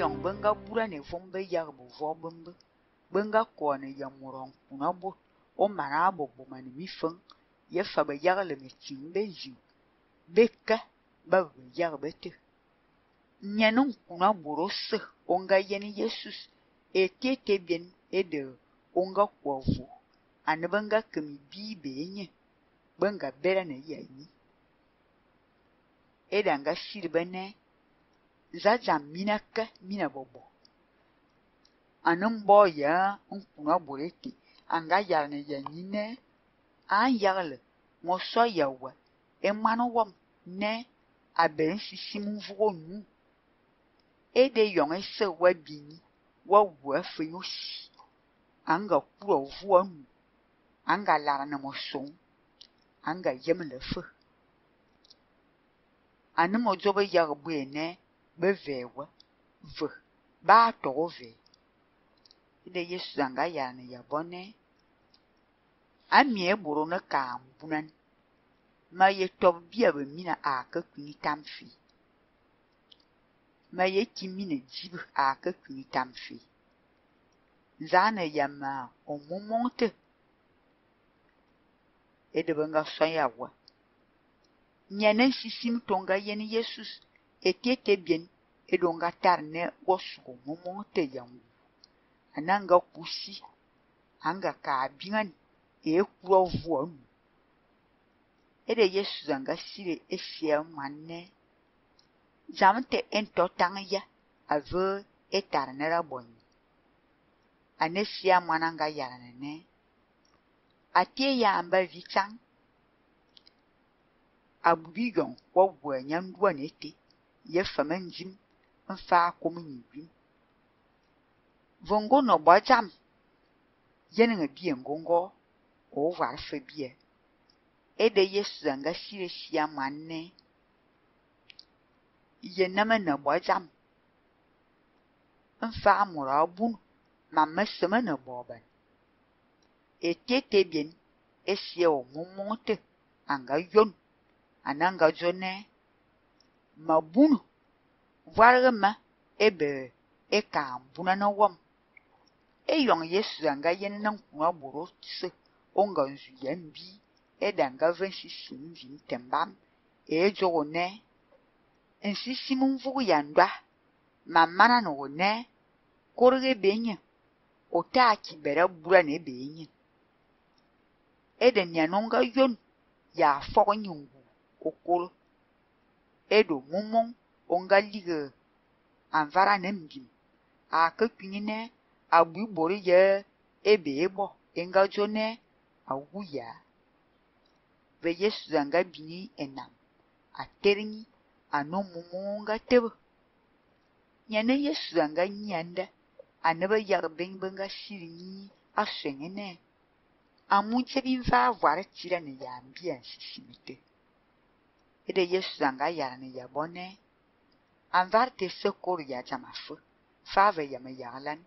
yɔŋ be nga bura ni be bɛ yagi bɛ be bɛ be nga kɔɔni yɛmɔrɔn kuna bɔ o mara a bɔ bɔma ni mi fɛŋ ye fa be yagili mi chim be ʒim be ka ba be yagi bɛ tɛ nyɛ ni kuna bɔrɔ sɛ o nga yɛni yesus e tete bɛni e de o nga kɔ vo ani bɛ nga kɛmi bii bɛ nyɛ bɛ nga bɛra ni yɛ nyi e da nga shiri bɛ nɛɛ zaza mina ke mina bɔbɔ ane mbɔ ya nkuna boreke anga yagne ya nyine an yagle mo sɔ ya wa emanu wɔm ne abe nsisim vuwo nu ede yɔn ese wa binyi wa wu efe yo si anga kura vuwa nu anga lara ne mo sɔŋ anga yem le fe ane mo dzo be ne. Bè zè wè, vè, bè atò wè. E de yesu zangayane ya bonè. An miè mou roun akam pou nan. Ma ye top biye wè mi na akè kweni tam fi. Ma ye ki mi ne jib akè kweni tam fi. Zane yaman, on mou monte. E de bè nga san ya wè. Nyanen si simpongayene yesu zangayane. etiete bien eɖo ngatari ne wosugo mɔmɔwo te yangu ananga kusi anga kaabingani eekura vua nu eɖe yesu zanga si le esia ma ne zam te eŋtɔ taŋ ya ave etari ne la bɔnyi ane sia ma nanga yara nene atie ya amba vi tsaŋ abubi gɔn wɔ bua nyanduwa ne te yɛfam angyim mfa akɔm nyinwim vongo no gbajam yɛne ŋa bie ngongɔ o fa bie ede yesu anga sire sia manne iye nama na bɔgyam mfa amora abun ma mesema na bɔban etete bien esie wɔ mumɔte anga yon ananga jone mabunu vɔrigu mi e bi e kaambuna ni wɔm e yɔŋ Yesu dan ga yin niŋ kuŋa se o nga nzu yɛn bii e dan ga vɛn shishin vin timbam e dzɔgu nɛ n shishimu vugu yandwa ma mana ni o nɛ kurigi be nyi e o taa kibɛra bura ni be nyi e di nɛ niŋ ga yaa fɔg nyingu o koro Edo eɗo mumon ongalliga anvara nemgim aka kwinine agbu igboro e ye ebe egbo engajone awuya ve yesu zanga bini enam aterenyi ano mumon nga tebe nyane yesu zanga nyanda anaba yag beng benga sirinyi aswengene amu chebi mfa avwara tira ne yambia nsisimite ede Yesu zanga yaɣali yabone anvar te ti sokoru ya jama fave yame yami